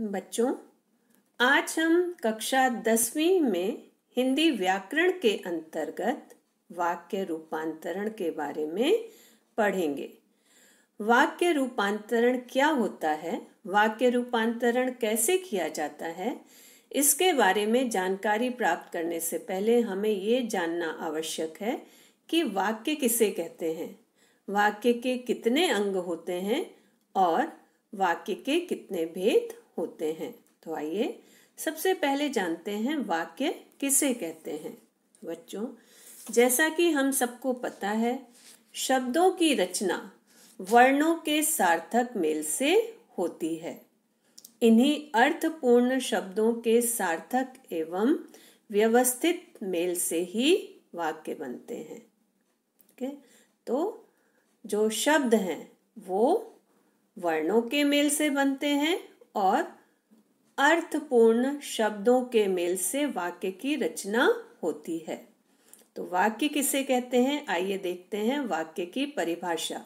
बच्चों आज हम कक्षा दसवीं में हिंदी व्याकरण के अंतर्गत वाक्य रूपांतरण के बारे में पढ़ेंगे वाक्य रूपांतरण क्या होता है वाक्य रूपांतरण कैसे किया जाता है इसके बारे में जानकारी प्राप्त करने से पहले हमें ये जानना आवश्यक है कि वाक्य किसे कहते हैं वाक्य के कितने अंग होते हैं और वाक्य के कितने भेद होते हैं तो आइए सबसे पहले जानते हैं वाक्य किसे कहते हैं बच्चों जैसा कि हम सबको पता है शब्दों की रचना वर्णों के सार्थक मेल से होती है इन्हीं अर्थपूर्ण शब्दों के सार्थक एवं व्यवस्थित मेल से ही वाक्य बनते हैं ठीक है तो जो शब्द हैं वो वर्णों के मेल से बनते हैं और अर्थपूर्ण शब्दों के मेल से वाक्य की रचना होती है तो वाक्य किसे कहते हैं आइए देखते हैं वाक्य की परिभाषा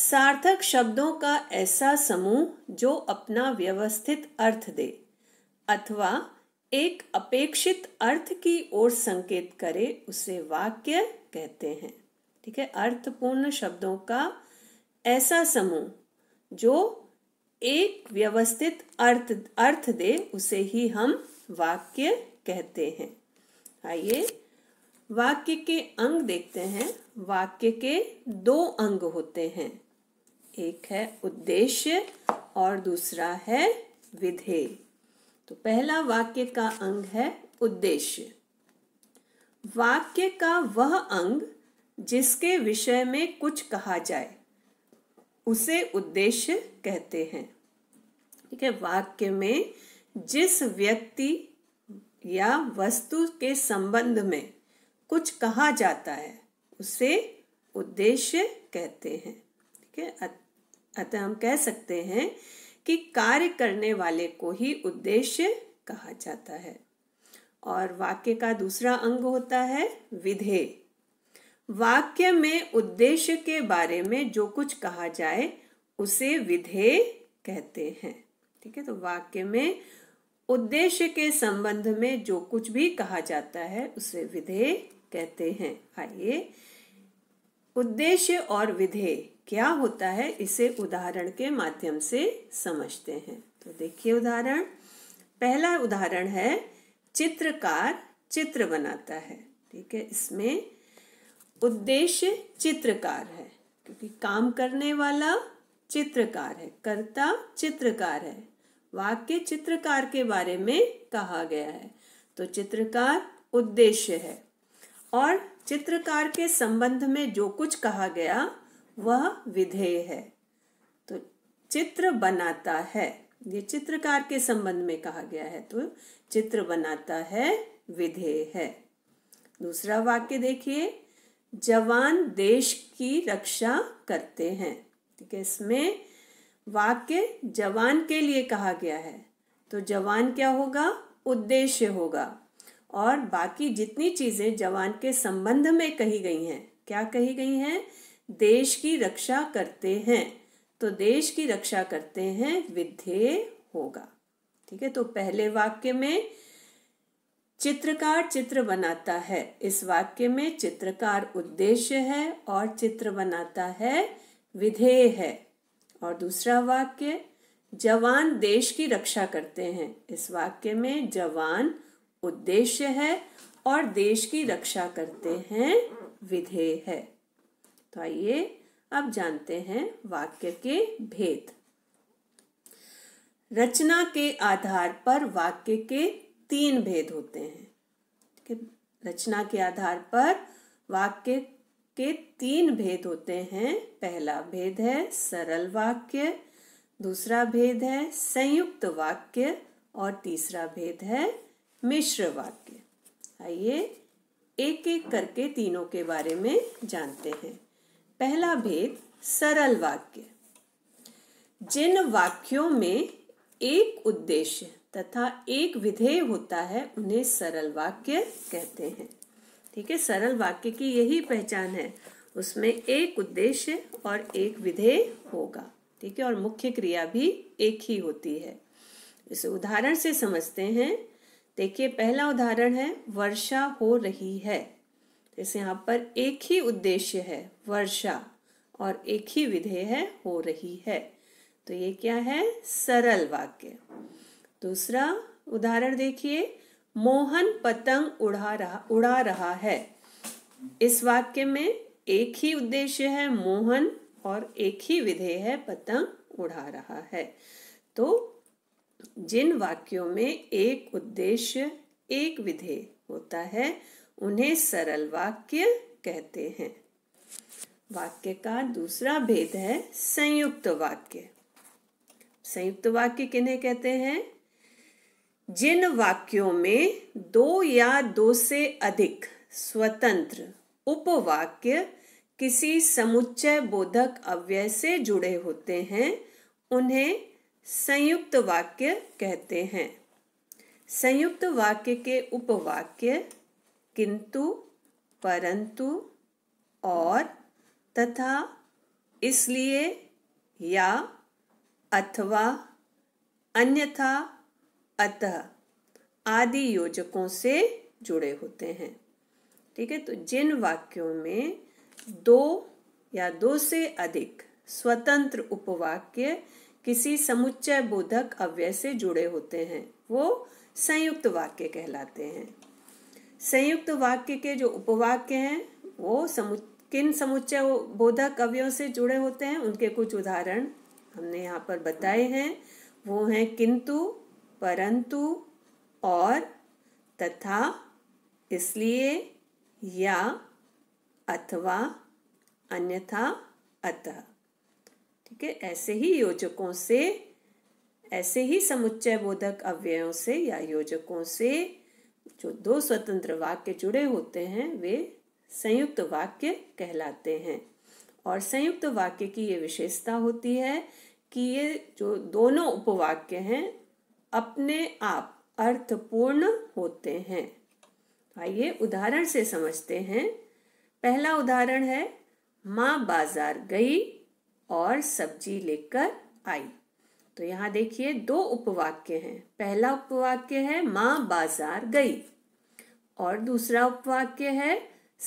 सार्थक शब्दों का ऐसा समूह जो अपना व्यवस्थित अर्थ दे अथवा एक अपेक्षित अर्थ की ओर संकेत करे उसे वाक्य कहते हैं ठीक है अर्थपूर्ण शब्दों का ऐसा समूह जो एक व्यवस्थित अर्थ अर्थ दे उसे ही हम वाक्य कहते हैं आइए वाक्य के अंग देखते हैं वाक्य के दो अंग होते हैं एक है उद्देश्य और दूसरा है विधेय तो पहला वाक्य का अंग है उद्देश्य वाक्य का वह अंग जिसके विषय में कुछ कहा जाए उसे उद्देश्य कहते हैं ठीक है वाक्य में जिस व्यक्ति या वस्तु के संबंध में कुछ कहा जाता है उसे उद्देश्य कहते हैं ठीक है अतः हम कह सकते हैं कि कार्य करने वाले को ही उद्देश्य कहा जाता है और वाक्य का दूसरा अंग होता है विधेय वाक्य में उद्देश्य के बारे में जो कुछ कहा जाए उसे विधेय कहते हैं ठीक है तो वाक्य में उद्देश्य के संबंध में जो कुछ भी कहा जाता है उसे विधेय कहते हैं आइए उद्देश्य और विधेय क्या होता है इसे उदाहरण के माध्यम से समझते हैं तो देखिए उदाहरण पहला उदाहरण है चित्रकार चित्र बनाता है ठीक है इसमें उद्देश्य चित्रकार है क्योंकि काम करने वाला चित्रकार है कर्ता चित्रकार है वाक्य चित्रकार के बारे में कहा गया है तो चित्रकार उद्देश्य है और चित्रकार के संबंध में जो कुछ कहा गया वह विधेय है तो चित्र बनाता है ये चित्रकार के संबंध में कहा गया है तो चित्र बनाता है विधेय है दूसरा वाक्य देखिए जवान देश की रक्षा करते हैं ठीक है इसमें वाक्य जवान के लिए कहा गया है तो जवान क्या होगा उद्देश्य होगा और बाकी जितनी चीजें जवान के संबंध में कही गई हैं क्या कही गई हैं देश की रक्षा करते हैं तो देश की रक्षा करते हैं विधेय होगा ठीक है तो पहले वाक्य में चित्रकार चित्र बनाता है इस वाक्य में चित्रकार उद्देश्य है और चित्र बनाता है विधेय है और दूसरा वाक्य जवान देश की रक्षा करते हैं इस वाक्य में जवान उद्देश्य है और देश की रक्षा करते हैं विधेय है तो आइए अब जानते हैं वाक्य के भेद रचना के आधार पर वाक्य के तीन भेद होते हैं ठीक है रचना के आधार पर वाक्य के तीन भेद होते हैं पहला भेद है सरल वाक्य दूसरा भेद है संयुक्त वाक्य और तीसरा भेद है मिश्र वाक्य आइए एक एक करके तीनों के बारे में जानते हैं पहला भेद सरल वाक्य जिन वाक्यों में एक उद्देश्य तथा एक विधेय होता है उन्हें सरल वाक्य कहते हैं ठीक है सरल वाक्य की यही पहचान है उसमें एक उद्देश्य और एक विधेय होगा ठीक है और मुख्य क्रिया भी एक ही होती है इसे उदाहरण से समझते हैं देखिए पहला उदाहरण है वर्षा हो रही है इस यहाँ पर एक ही उद्देश्य है वर्षा और एक ही विधेय है हो रही है तो ये क्या है सरल वाक्य दूसरा उदाहरण देखिए मोहन पतंग उड़ा रहा उड़ा रहा है इस वाक्य में एक ही उद्देश्य है मोहन और एक ही विधेय है पतंग उड़ा रहा है तो जिन वाक्यों में एक उद्देश्य एक विधेय होता है उन्हें सरल वाक्य कहते हैं वाक्य का दूसरा भेद है संयुक्त वाक्य संयुक्त वाक्य किन्हें कहते हैं जिन वाक्यों में दो या दो से अधिक स्वतंत्र उपवाक्य किसी समुच्चय बोधक अव्यय से जुड़े होते हैं उन्हें संयुक्त वाक्य कहते हैं संयुक्त वाक्य के उपवाक्य किंतु परंतु और तथा इसलिए या अथवा अन्यथा अतः आदि योजकों से जुड़े होते हैं ठीक है तो जिन वाक्यों में दो या दो से अधिक स्वतंत्र उपवाक्य किसी समुच्चय बोधक अव्यय से जुड़े होते हैं वो संयुक्त वाक्य कहलाते हैं संयुक्त वाक्य के जो उपवाक्य हैं वो समु किन समुच्चय बोधक अव्ययों से जुड़े होते हैं उनके कुछ उदाहरण हमने यहाँ पर बताए हैं वो हैं किंतु परंतु और तथा इसलिए या अथवा अन्यथा अतः ठीक है ऐसे ही योजकों से ऐसे ही समुच्चय बोधक अव्ययों से या योजकों से जो दो स्वतंत्र वाक्य जुड़े होते हैं वे संयुक्त वाक्य कहलाते हैं और संयुक्त वाक्य की ये विशेषता होती है कि ये जो दोनों उपवाक्य हैं अपने आप अर्थपूर्ण होते हैं आइए उदाहरण से समझते हैं पहला उदाहरण है माँ बाजार गई और सब्जी लेकर आई तो यहाँ देखिए दो उपवाक्य हैं पहला उपवाक्य है माँ बाजार गई और दूसरा उपवाक्य है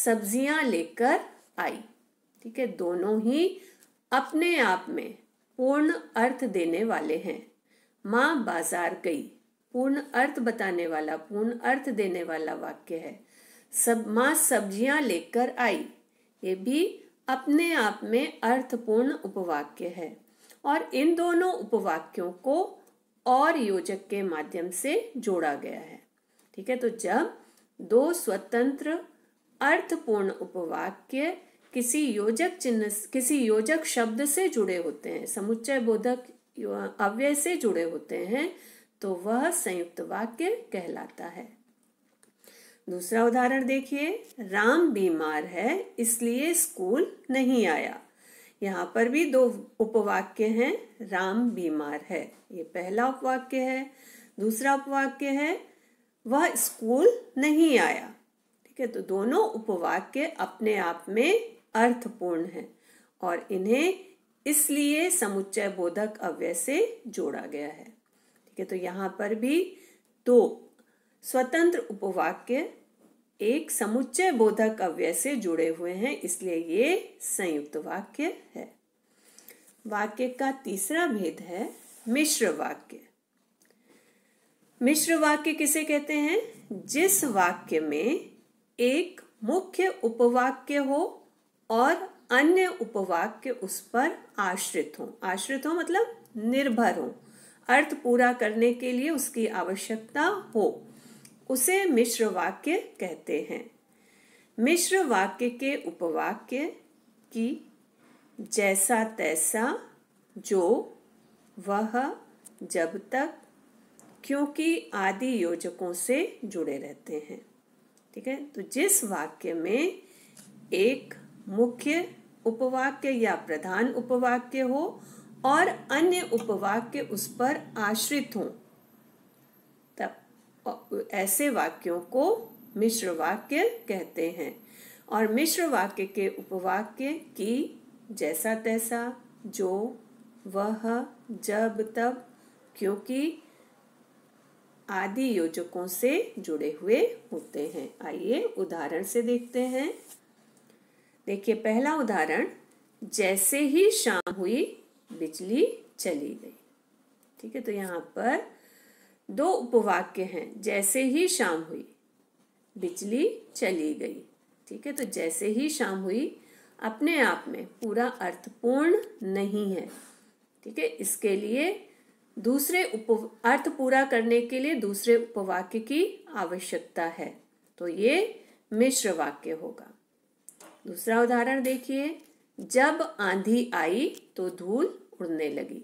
सब्जियां लेकर आई ठीक है दोनों ही अपने आप में पूर्ण अर्थ देने वाले हैं माँ बाजार गई पूर्ण अर्थ बताने वाला पूर्ण अर्थ देने वाला वाक्य है सब माँ सब्जियां लेकर आई ये भी अपने आप में अर्थपूर्ण उपवाक्य है और इन दोनों उपवाक्यों को और योजक के माध्यम से जोड़ा गया है ठीक है तो जब दो स्वतंत्र अर्थपूर्ण उपवाक्य किसी योजक चिन्ह किसी योजक शब्द से जुड़े होते हैं समुच्चय बोधक अव्यय से जुड़े होते हैं तो वह संयुक्त वाक्य कहलाता है दूसरा उदाहरण देखिए राम बीमार है इसलिए स्कूल नहीं आया यहाँ पर भी दो उपवाक्य हैं राम बीमार है ये पहला उपवाक्य है दूसरा उपवाक्य है वह स्कूल नहीं आया ठीक है तो दोनों उपवाक्य अपने आप में अर्थपूर्ण हैं और इन्हें इसलिए समुच्चय बोधक अव्यय से जोड़ा गया है ठीक है तो यहाँ पर भी दो स्वतंत्र उपवाक्य एक समुच्चय बोधक अव्यय से जुड़े हुए हैं इसलिए ये संयुक्त वाक्य है वाक्य का तीसरा भेद है मिश्र वाक्य मिश्र वाक्य किसे कहते हैं जिस वाक्य में एक मुख्य उपवाक्य हो और अन्य उपवाक्य उस पर आश्रित हो आश्रित हो मतलब निर्भर हो अर्थ पूरा करने के लिए उसकी आवश्यकता हो उसे मिश्र वाक्य कहते हैं मिश्र वाक्य के उपवाक्य की जैसा तैसा जो वह जब तक क्योंकि आदि योजकों से जुड़े रहते हैं ठीक है तो जिस वाक्य में एक मुख्य उपवाक्य या प्रधान उपवाक्य हो और अन्य उपवाक्य उस पर आश्रित हो तब ऐसे वाक्यों को मिश्र वाक्य कहते हैं और मिश्र वाक्य के उपवाक्य की जैसा तैसा जो वह जब तब क्योंकि आदि योजकों से जुड़े हुए होते हैं आइए उदाहरण से देखते हैं देखिए पहला उदाहरण जैसे ही शाम हुई बिजली चली गई ठीक है तो यहाँ पर दो उपवाक्य हैं जैसे ही शाम हुई बिजली चली गई ठीक है तो जैसे ही शाम हुई अपने आप में पूरा अर्थपूर्ण नहीं है ठीक है इसके लिए दूसरे उप अर्थ पूरा करने के लिए दूसरे उपवाक्य की आवश्यकता है तो ये मिश्र वाक्य होगा दूसरा उदाहरण देखिए जब आंधी आई तो धूल उड़ने लगी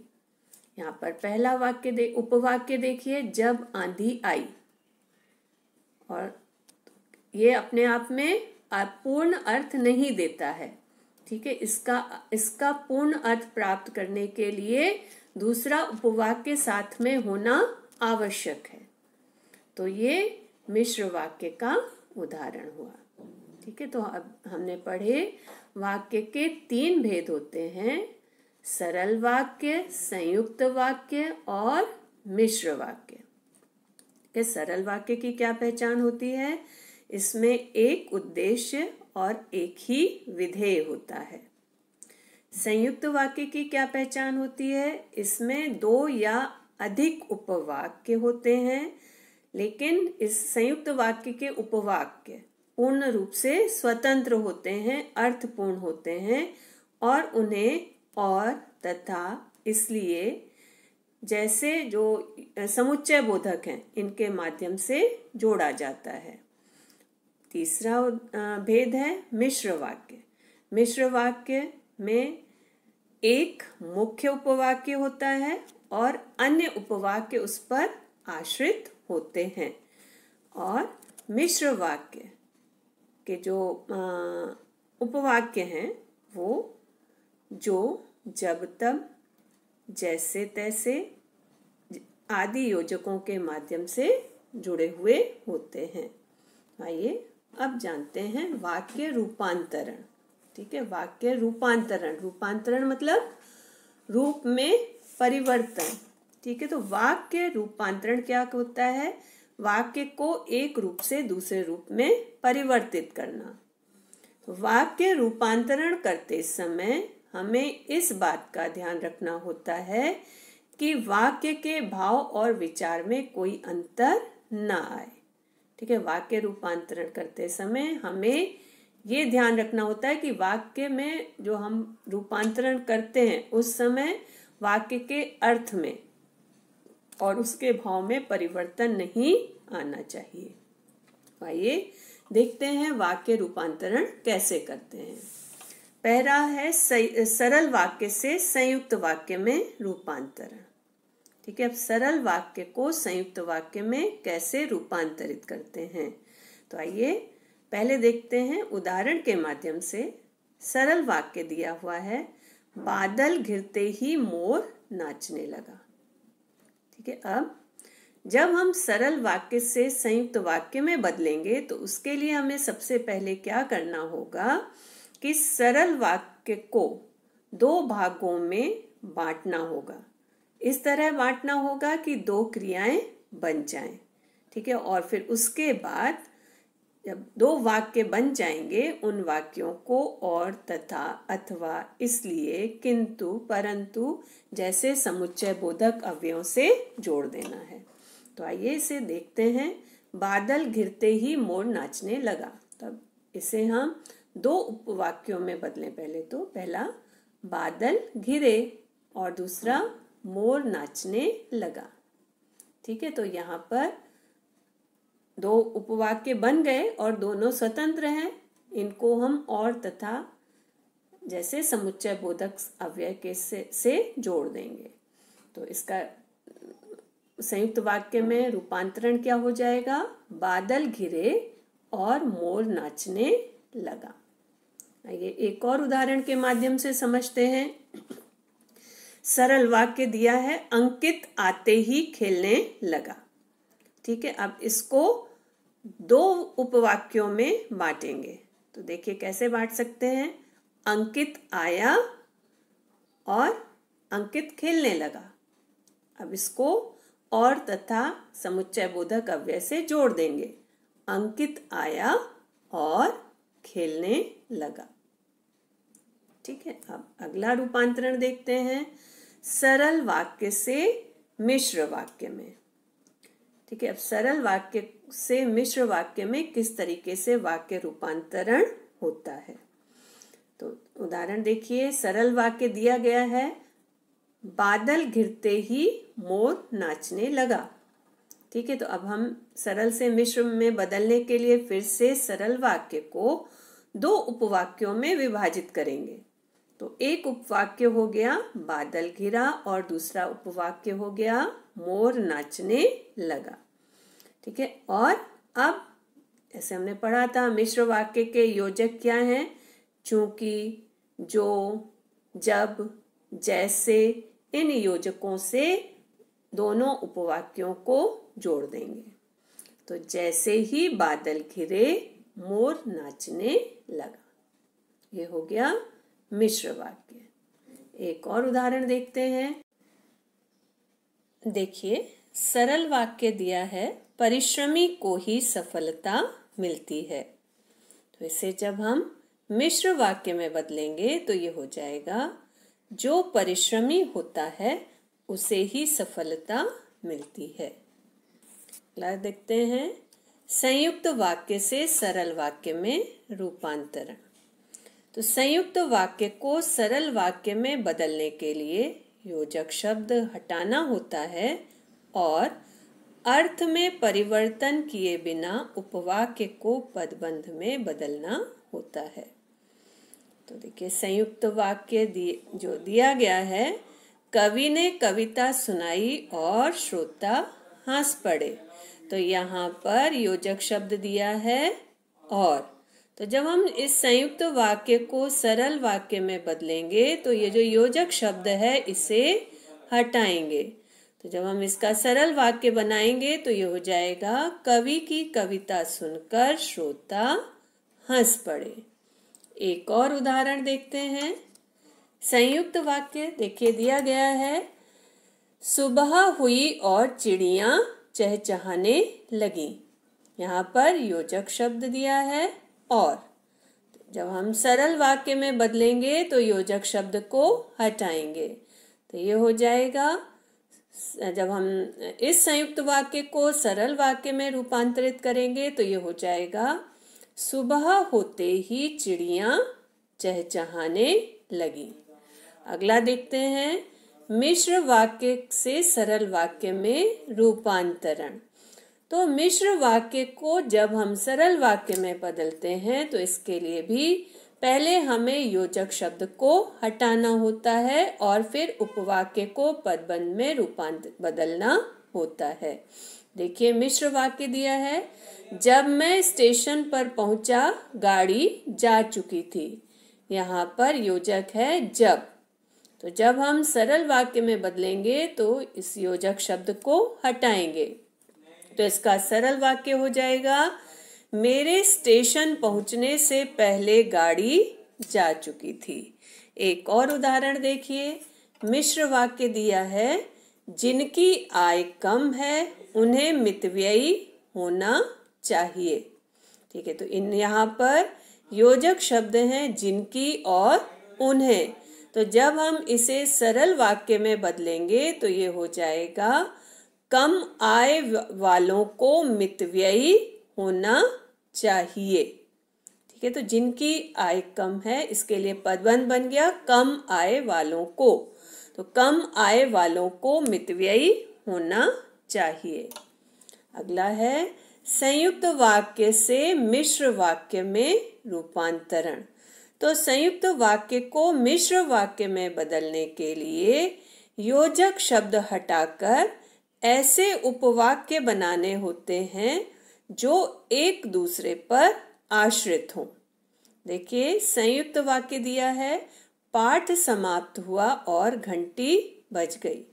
यहाँ पर पहला वाक्य दे उपवाक्य देखिए जब आंधी आई और ये अपने आप में पूर्ण अर्थ नहीं देता है ठीक है इसका इसका पूर्ण अर्थ प्राप्त करने के लिए दूसरा उपवाक्य साथ में होना आवश्यक है तो ये मिश्र वाक्य का उदाहरण हुआ ठीक है तो अब हमने पढ़े वाक्य के तीन भेद होते हैं सरल वाक्य संयुक्त वाक्य और मिश्र वाक्य के सरल वाक्य की क्या पहचान होती है इसमें एक उद्देश्य और एक ही विधेय होता है संयुक्त वाक्य की क्या पहचान होती है इसमें दो या अधिक उपवाक्य होते हैं लेकिन इस संयुक्त वाक्य के उपवाक्य पूर्ण रूप से स्वतंत्र होते हैं अर्थपूर्ण होते हैं और उन्हें और तथा इसलिए जैसे जो समुच्चय बोधक हैं इनके माध्यम से जोड़ा जाता है तीसरा भेद है मिश्र वाक्य मिश्र वाक्य में एक मुख्य उपवाक्य होता है और अन्य उपवाक्य उस पर आश्रित होते हैं और मिश्र वाक्य के जो उपवाक्य हैं वो जो जब तब जैसे तैसे आदि योजकों के माध्यम से जुड़े हुए होते हैं आइए अब जानते हैं वाक्य रूपांतरण ठीक है वाक्य रूपांतरण रूपांतरण मतलब रूप में परिवर्तन ठीक है तो वाक्य रूपांतरण क्या होता है वाक्य को एक रूप से दूसरे रूप में परिवर्तित करना वाक्य रूपांतरण करते समय हमें इस बात का ध्यान रखना होता है कि वाक्य के भाव और विचार में कोई अंतर ना आए ठीक है वाक्य रूपांतरण करते समय हमें ये ध्यान रखना होता है कि वाक्य में जो हम रूपांतरण करते हैं उस समय वाक्य के अर्थ में और उसके भाव में परिवर्तन नहीं आना चाहिए आइए देखते हैं वाक्य रूपांतरण कैसे करते हैं पहला है सरल वाक्य से संयुक्त वाक्य में रूपांतरण ठीक है अब सरल वाक्य को संयुक्त वाक्य में कैसे रूपांतरित करते हैं तो आइए पहले देखते हैं उदाहरण के माध्यम से सरल वाक्य दिया हुआ है बादल घिरते ही मोर नाचने लगा ठीक है अब जब हम सरल वाक्य से संयुक्त वाक्य में बदलेंगे तो उसके लिए हमें सबसे पहले क्या करना होगा कि सरल वाक्य को दो भागों में बांटना होगा इस तरह बांटना होगा कि दो क्रियाएं बन जाएं ठीक है और फिर उसके बाद जब दो वाक्य बन जाएंगे उन वाक्यों को और तथा अथवा इसलिए किंतु परंतु जैसे समुच्चय बोधक अवयों से जोड़ देना है तो आइए इसे देखते हैं बादल घिरते ही मोर नाचने लगा तब इसे हम दो उपवाक्यों में बदलें पहले तो पहला बादल घिरे और दूसरा मोर नाचने लगा ठीक है तो यहाँ पर दो उपवाक्य बन गए और दोनों स्वतंत्र हैं इनको हम और तथा जैसे समुच्चय बोधक अव्यय के से, से जोड़ देंगे तो इसका संयुक्त वाक्य में रूपांतरण क्या हो जाएगा बादल घिरे और मोर नाचने लगा आइए एक और उदाहरण के माध्यम से समझते हैं सरल वाक्य दिया है अंकित आते ही खेलने लगा ठीक है अब इसको दो उपवाक्यों में बांटेंगे तो देखिए कैसे बांट सकते हैं अंकित आया और अंकित खेलने लगा अब इसको और तथा समुच्चय बोधक अव्यय से जोड़ देंगे अंकित आया और खेलने लगा ठीक है अब अगला रूपांतरण देखते हैं सरल वाक्य से मिश्र वाक्य में ठीक है अब सरल वाक्य से मिश्र वाक्य में किस तरीके से वाक्य रूपांतरण होता है तो उदाहरण देखिए सरल वाक्य दिया गया है बादल घिरते ही मोर नाचने लगा ठीक है तो अब हम सरल से मिश्र में बदलने के लिए फिर से सरल वाक्य को दो उपवाक्यों में विभाजित करेंगे तो एक उपवाक्य हो गया बादल घिरा और दूसरा उपवाक्य हो गया मोर नाचने लगा ठीक है और अब ऐसे हमने पढ़ा था मिश्र वाक्य के योजक क्या हैं चूंकि जो जब जैसे इन योजकों से दोनों उपवाक्यों को जोड़ देंगे तो जैसे ही बादल घिरे मोर नाचने लगा ये हो गया मिश्र वाक्य एक और उदाहरण देखते हैं देखिए सरल वाक्य दिया है परिश्रमी को ही सफलता मिलती है तो इसे जब हम मिश्र वाक्य में बदलेंगे तो ये हो जाएगा जो परिश्रमी होता है उसे ही सफलता मिलती है अगला देखते हैं संयुक्त वाक्य से सरल वाक्य में रूपांतरण तो संयुक्त वाक्य को सरल वाक्य में बदलने के लिए योजक शब्द हटाना होता है और अर्थ में परिवर्तन किए बिना उपवाक्य को पदबंध में बदलना होता है तो देखिए संयुक्त वाक्य जो दिया गया है कवि ने कविता सुनाई और श्रोता हंस पड़े तो यहाँ पर योजक शब्द दिया है और तो जब हम इस संयुक्त वाक्य को सरल वाक्य में बदलेंगे तो ये जो योजक शब्द है इसे हटाएंगे तो जब हम इसका सरल वाक्य बनाएंगे तो ये हो जाएगा कवि की कविता सुनकर श्रोता हंस पड़े एक और उदाहरण देखते हैं संयुक्त वाक्य देखिए दिया गया है सुबह हुई और चिड़िया चहचहाने लगी यहाँ पर योजक शब्द दिया है और जब हम सरल वाक्य में बदलेंगे तो योजक शब्द को हटाएंगे तो ये हो जाएगा जब हम इस संयुक्त वाक्य को सरल वाक्य में रूपांतरित करेंगे तो ये हो जाएगा सुबह होते ही चिड़िया चहचहाने लगी अगला देखते हैं मिश्र वाक्य से सरल वाक्य में रूपांतरण तो मिश्र वाक्य को जब हम सरल वाक्य में बदलते हैं तो इसके लिए भी पहले हमें योजक शब्द को हटाना होता है और फिर उपवाक्य को पदबंध में रूपांतर बदलना होता है देखिए मिश्र वाक्य दिया है जब मैं स्टेशन पर पहुंचा गाड़ी जा चुकी थी यहाँ पर योजक है जब तो जब हम सरल वाक्य में बदलेंगे तो इस योजक शब्द को हटाएंगे तो इसका सरल वाक्य हो जाएगा मेरे स्टेशन पहुंचने से पहले गाड़ी जा चुकी थी एक और उदाहरण देखिए मिश्र वाक्य दिया है जिनकी आय कम है उन्हें मितव्ययी होना चाहिए ठीक है तो इन यहाँ पर योजक शब्द हैं जिनकी और उन्हें तो जब हम इसे सरल वाक्य में बदलेंगे तो ये हो जाएगा कम आय वालों को मितव्ययी होना चाहिए ठीक है तो जिनकी आय कम है इसके लिए पदबंध बन गया कम आय वालों को तो कम आय वालों को मितव्ययी होना चाहिए अगला है संयुक्त वाक्य से मिश्र वाक्य में रूपांतरण तो संयुक्त वाक्य को मिश्र वाक्य में बदलने के लिए योजक शब्द हटाकर ऐसे उपवाक्य बनाने होते हैं जो एक दूसरे पर आश्रित हों देखिए संयुक्त वाक्य दिया है पाठ समाप्त हुआ और घंटी बज गई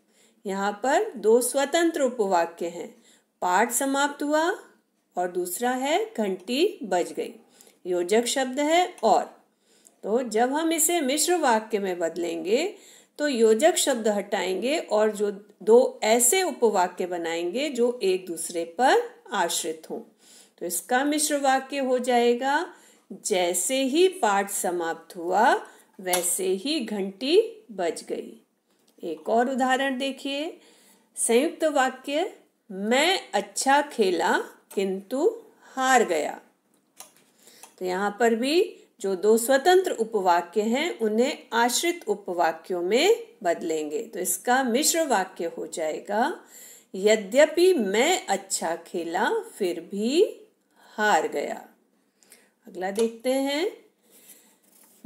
यहाँ पर दो स्वतंत्र उपवाक्य हैं पाठ समाप्त हुआ और दूसरा है घंटी बज गई योजक शब्द है और तो जब हम इसे मिश्र वाक्य में बदलेंगे तो योजक शब्द हटाएंगे और जो दो ऐसे उपवाक्य बनाएंगे जो एक दूसरे पर आश्रित हों तो इसका मिश्र वाक्य हो जाएगा जैसे ही पाठ समाप्त हुआ वैसे ही घंटी बज गई एक और उदाहरण देखिए संयुक्त वाक्य मैं अच्छा खेला किंतु हार गया तो यहाँ पर भी जो दो स्वतंत्र उपवाक्य हैं उन्हें आश्रित उपवाक्यों में बदलेंगे तो इसका मिश्र वाक्य हो जाएगा यद्यपि मैं अच्छा खेला फिर भी हार गया अगला देखते हैं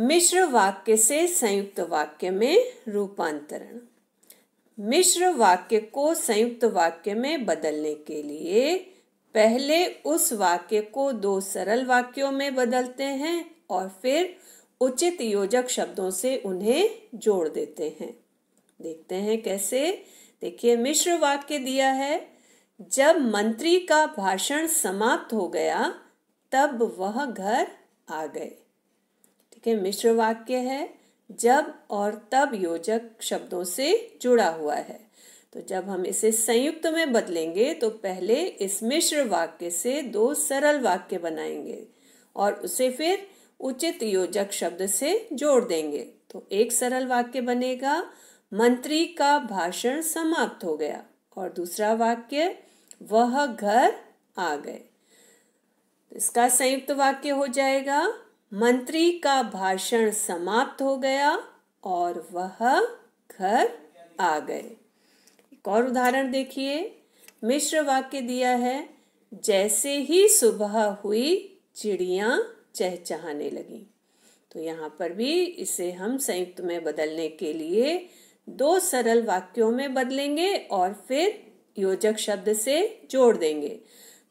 मिश्र वाक्य से संयुक्त वाक्य में रूपांतरण मिश्र वाक्य को संयुक्त वाक्य में बदलने के लिए पहले उस वाक्य को दो सरल वाक्यों में बदलते हैं और फिर उचित योजक शब्दों से उन्हें जोड़ देते हैं देखते हैं कैसे देखिए मिश्र वाक्य दिया है जब मंत्री का भाषण समाप्त हो गया तब वह घर आ गए ठीक है मिश्र वाक्य है जब और तब योजक शब्दों से जुड़ा हुआ है तो जब हम इसे संयुक्त में बदलेंगे तो पहले इस मिश्र वाक्य से दो सरल वाक्य बनाएंगे और उसे फिर उचित योजक शब्द से जोड़ देंगे तो एक सरल वाक्य बनेगा मंत्री का भाषण समाप्त हो गया और दूसरा वाक्य वह घर आ गए इसका संयुक्त वाक्य हो जाएगा मंत्री का भाषण समाप्त हो गया और वह घर आ गए एक और उदाहरण देखिए मिश्र वाक्य दिया है जैसे ही सुबह हुई चिड़िया चहचहाने लगी तो यहाँ पर भी इसे हम संयुक्त में बदलने के लिए दो सरल वाक्यों में बदलेंगे और फिर योजक शब्द से जोड़ देंगे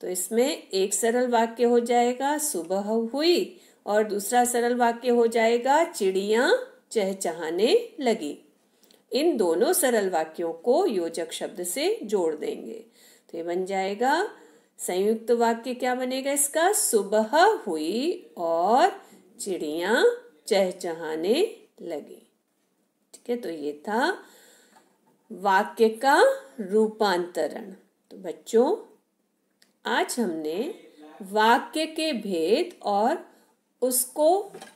तो इसमें एक सरल वाक्य हो जाएगा सुबह हुई और दूसरा सरल वाक्य हो जाएगा चिड़िया चहचहाने लगी इन दोनों सरल वाक्यों को योजक शब्द से जोड़ देंगे तो ये बन जाएगा संयुक्त वाक्य क्या बनेगा इसका सुबह हुई और चिड़िया चहचहाने लगी ठीक है तो ये था वाक्य का रूपांतरण तो बच्चों आज हमने वाक्य के भेद और उसको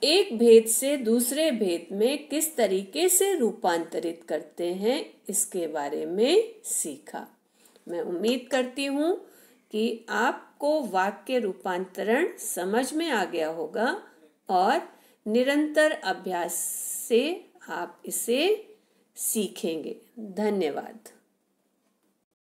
एक भेद से दूसरे भेद में किस तरीके से रूपांतरित करते हैं इसके बारे में सीखा मैं उम्मीद करती हूँ कि आपको वाक्य रूपांतरण समझ में आ गया होगा और निरंतर अभ्यास से आप इसे सीखेंगे धन्यवाद